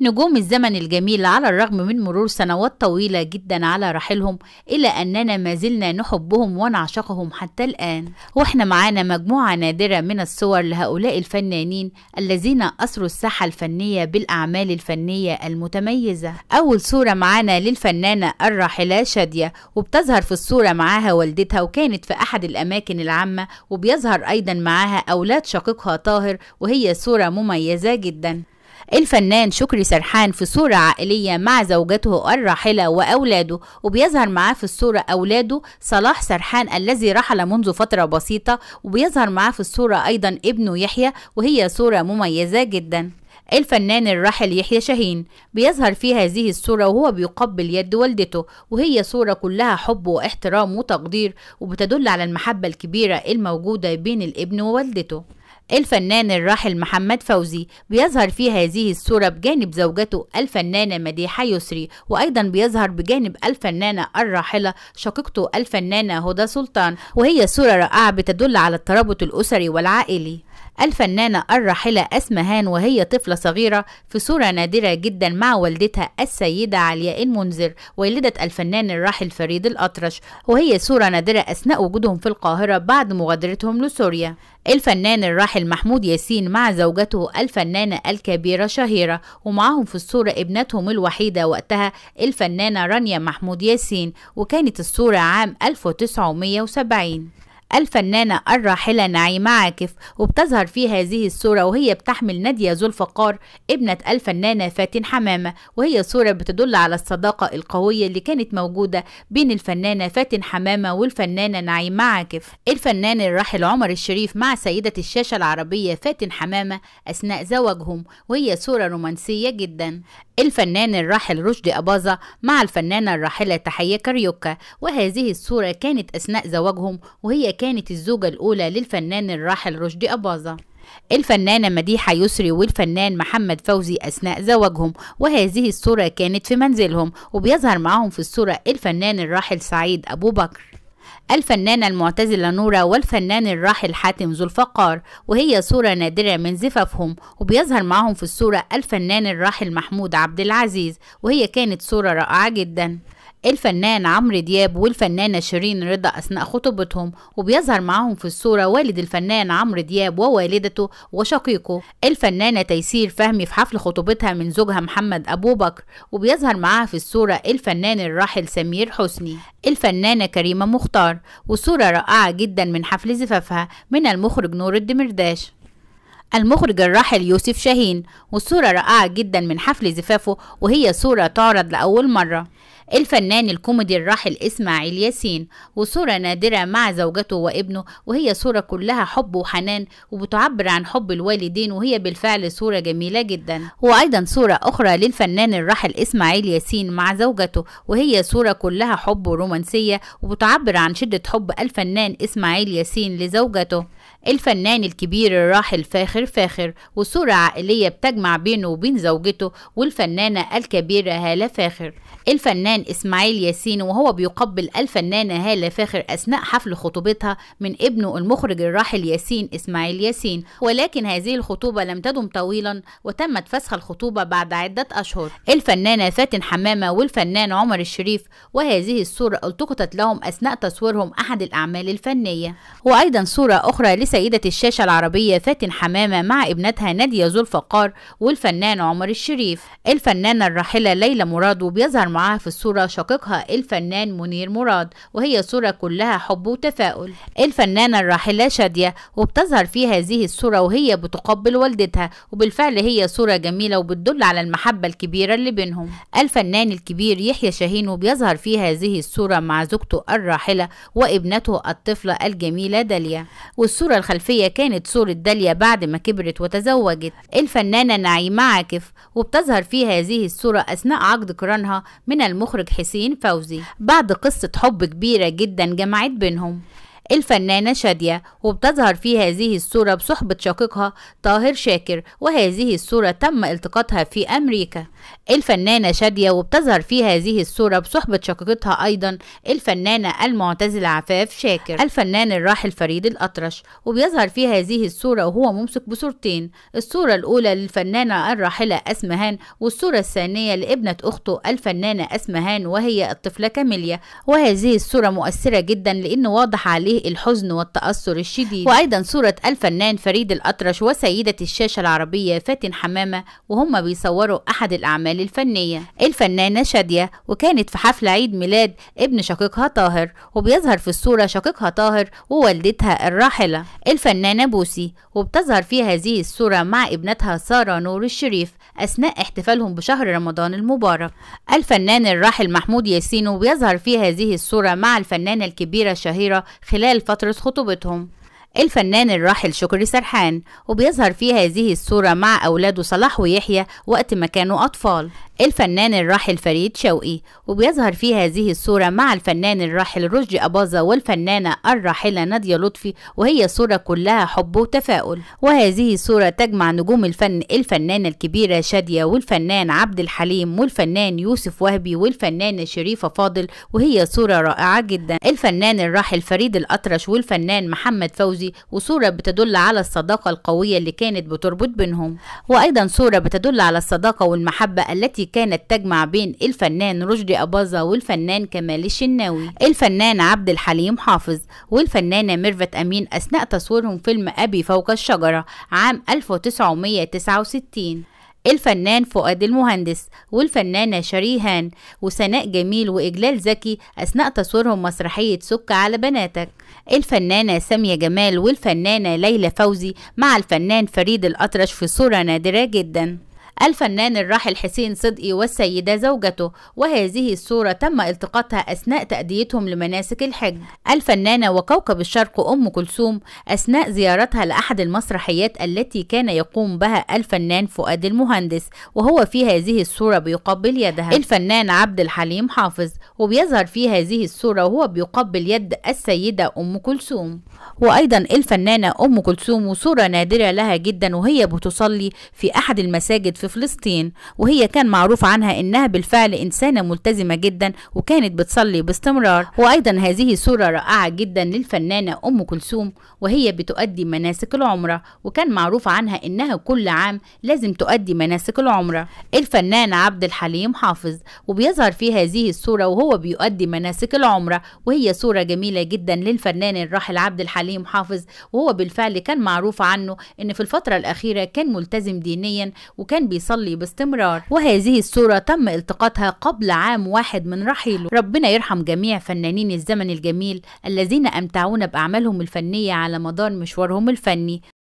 نجوم الزمن الجميل على الرغم من مرور سنوات طويلة جدا على رحيلهم إلا أننا ما زلنا نحبهم ونعشقهم حتى الآن وإحنا معانا مجموعة نادرة من الصور لهؤلاء الفنانين الذين أثروا الساحة الفنية بالأعمال الفنية المتميزة أول صورة معانا للفنانة الراحلة شادية وبتظهر في الصورة معاها والدتها وكانت في أحد الأماكن العامة وبيظهر أيضا معاها أولاد شقيقها طاهر وهي صورة مميزة جدا الفنان شكري سرحان في صورة عائلية مع زوجته الراحلة وأولاده وبيظهر معاه في الصورة أولاده صلاح سرحان الذي رحل منذ فترة بسيطة وبيظهر معاه في الصورة أيضا ابنه يحيى وهي صورة مميزة جدا الفنان الراحل يحيى شاهين بيظهر في هذه الصورة وهو بيقبل يد والدته وهي صورة كلها حب واحترام وتقدير وبتدل على المحبة الكبيرة الموجودة بين الابن ووالدته الفنان الراحل محمد فوزي بيظهر في هذه الصورة بجانب زوجته الفنانة مديحة يسري وأيضا بيظهر بجانب الفنانة الراحلة شقيقته الفنانة هدى سلطان وهي صورة رائعة بتدل على الترابط الأسري والعائلي الفنانة الراحلة أسمهان وهي طفلة صغيرة في صورة نادرة جدا مع والدتها السيدة علياء المنذر والدة الفنان الراحل فريد الأطرش وهي صورة نادرة أثناء وجودهم في القاهرة بعد مغادرتهم لسوريا الفنان الراحل محمود ياسين مع زوجته الفنانة الكبيرة شهيرة ومعهم في الصورة ابنتهم الوحيدة وقتها الفنانة رانيا محمود ياسين وكانت الصورة عام 1970 الفنانة الراحلة نعيمة عاكف وبتظهر في هذه الصورة وهي بتحمل نادية الفقار ابنة الفنانة فاتن حمامة وهي صورة بتدل على الصداقة القوية اللي كانت موجودة بين الفنانة فاتن حمامة والفنانة نعيمة عاكف الفنان الراحل عمر الشريف مع سيدة الشاشة العربية فاتن حمامة أثناء زواجهم وهي صورة رومانسية جدا الفنان الراحل رشدي أباظة مع الفنانة الراحلة تحية كاريوكا وهذه الصورة كانت أثناء زواجهم وهي كانت الزوجة الأولى للفنان الراحل رشدي أباظة الفنانة مديحة يسري والفنان محمد فوزي أثناء زواجهم وهذه الصورة كانت في منزلهم وبيظهر معهم في الصورة الفنان الراحل سعيد أبو بكر الفنانة المعتزلة نورة والفنان الراحل حاتم ذو الفقار وهي صورة نادرة من زفافهم وبيظهر معهم في الصورة الفنان الراحل محمود عبد العزيز وهي كانت صورة رائعة جدا الفنان عمرو دياب والفنانة شيرين رضا أثناء خطوبتهم وبيظهر معاهم في الصورة والد الفنان عمرو دياب ووالدته وشقيقه الفنانة تيسير فهمي في حفل خطوبتها من زوجها محمد أبو بكر وبيظهر معاها في الصورة الفنان الراحل سمير حسني الفنانة كريمة مختار وصورة رائعة جدا من حفل زفافها من المخرج نور الدمرداش المخرج الراحل يوسف شاهين والصورة رائعة جدا من حفل زفافه وهي صورة تعرض لأول مرة الفنان الكوميدي الراحل إسماعيل ياسين وصورة نادرة مع زوجته وابنه وهي صورة كلها حب وحنان وبتعبر عن حب الوالدين وهي بالفعل صورة جميلة جدا وأيضا صورة أخرى للفنان الراحل إسماعيل ياسين مع زوجته وهي صورة كلها حب ورومانسية وبتعبر عن شدة حب الفنان إسماعيل ياسين لزوجته الفنان الكبير الراحل فاخر فاخر وصورة عائلية بتجمع بينه وبين زوجته والفنانة الكبيرة هالة فاخر الفنان إسماعيل ياسين وهو بيقبل الفنانة هالة فاخر أثناء حفل خطوبتها من ابنه المخرج الراحل ياسين إسماعيل ياسين ولكن هذه الخطوبة لم تدم طويلا وتمت فسخ الخطوبة بعد عدة أشهر الفنانة فاتن حمامة والفنان عمر الشريف وهذه الصورة التقطت لهم أثناء تصويرهم أحد الأعمال الفنية وأيضا صورة أخرى لسيد سيدة الشاشة العربية فاتن حمامة مع ابنتها نادية الفقار والفنان عمر الشريف الفنانة الراحلة ليلى مراد وبيظهر معاها في الصورة شقيقها الفنان منير مراد وهي صورة كلها حب وتفاؤل الفنانة الراحلة شادية وبتظهر في هذه الصورة وهي بتقبل والدتها وبالفعل هي صورة جميلة وبتدل على المحبة الكبيرة اللي بينهم الفنان الكبير يحيى شاهين وبيظهر في هذه الصورة مع زوجته الراحلة وابنته الطفلة الجميلة داليا والصورة الصورة الخلفية كانت صورة داليا بعد ما كبرت وتزوجت الفنانة نعيمة عاكف وبتظهر في هذه الصورة أثناء عقد قرانها من المخرج حسين فوزي بعد قصة حب كبيرة جدا جمعت بينهم الفنانة شادية وبتظهر في هذه الصورة بصحبة شقيقها طاهر شاكر وهذه الصورة تم التقاطها في أمريكا الفنانة شادية وبتظهر في هذه الصورة بصحبة شقيقتها أيضا الفنانة المعتزلة عفاف شاكر الفنان الراحل فريد الأطرش وبيظهر في هذه الصورة وهو ممسك بصورتين الصورة الأولى للفنانة الراحلة أسمهان والصورة الثانية لابنة أخته الفنانة أسمهان وهي الطفلة كاميليا وهذه الصورة مؤثرة جدا لأن واضح عليه عليه الحزن والتأثر الشديد وأيضا صورة الفنان فريد الأطرش وسيدة الشاشة العربية فاتن حمامة وهم بيصوروا أحد الأعمال الفنية الفنانة شادية وكانت في حفل عيد ميلاد ابن شقيقها طاهر وبيظهر في الصورة شقيقها طاهر ووالدتها الراحلة الفنانة بوسي وبتظهر في هذه الصورة مع ابنتها سارة نور الشريف أثناء احتفالهم بشهر رمضان المبارك الفنان الراحل محمود ياسين وبيظهر في هذه الصورة مع الفنانة الكبيرة الشهيرة خلال خلال فترة خطوبتهم الفنان الراحل شكري سرحان وبيظهر في هذه الصورة مع أولاده صلاح ويحيى وقت ما كانوا أطفال الفنان الراحل فريد شوقي وبيظهر في هذه الصورة مع الفنان الراحل رشدي أباظة والفنانة الراحلة نادية لطفي وهي صورة كلها حب وتفاؤل وهذه الصورة تجمع نجوم الفن الفنانة الكبيرة شادية والفنان عبد الحليم والفنان يوسف وهبي والفنانة شريفة فاضل وهي صورة رائعة جدا الفنان الراحل فريد الأطرش والفنان محمد فوزي وصورة بتدل على الصداقة القوية اللي كانت بتربط بينهم وأيضا صورة بتدل على الصداقة والمحبة التي كانت تجمع بين الفنان رشدي أباظة والفنان كمال الشناوي الفنان عبد الحليم حافظ والفنانة ميرفت أمين أثناء تصويرهم فيلم أبي فوق الشجرة عام 1969 الفنان فؤاد المهندس والفنانة شريهان وسناء جميل وإجلال زكي أثناء تصويرهم مسرحية سك على بناتك الفنانة سامية جمال والفنانة ليلى فوزي مع الفنان فريد الأطرش في صورة نادرة جداً الفنان الراحل حسين صدقي والسيدة زوجته وهذه الصورة تم التقاطها أثناء تأديتهم لمناسك الحج الفنانة وكوكب الشرق أم كلثوم أثناء زيارتها لأحد المسرحيات التي كان يقوم بها الفنان فؤاد المهندس وهو في هذه الصورة بيقبل يدها الفنان عبد الحليم حافظ وبيظهر في هذه الصورة وهو بيقبل يد السيدة أم كلثوم وأيضا الفنانة أم كلثوم وصورة نادرة لها جدا وهي بتصلي في أحد المساجد في فلسطين وهي كان معروف عنها إنها بالفعل إنسانة ملتزمة جدا وكانت بتصلي باستمرار وأيضا هذه صورة رائعة جدا للفنانة أم كلثوم وهي بتؤدي مناسك العمرة وكان معروف عنها إنها كل عام لازم تؤدي مناسك العمرة الفنان عبد الحليم حافظ وبيظهر في هذه الصورة وهو بيؤدي مناسك العمرة وهي صورة جميلة جدا للفنان الراحل عبد الحليم حافظ وهو بالفعل كان معروف عنه إن في الفترة الأخيرة كان ملتزم دينيا وكان بي يصلي باستمرار وهذه الصورة تم التقاطها قبل عام واحد من رحيله ربنا يرحم جميع فنانين الزمن الجميل الذين أمتعونا بأعمالهم الفنية على مدار مشوارهم الفني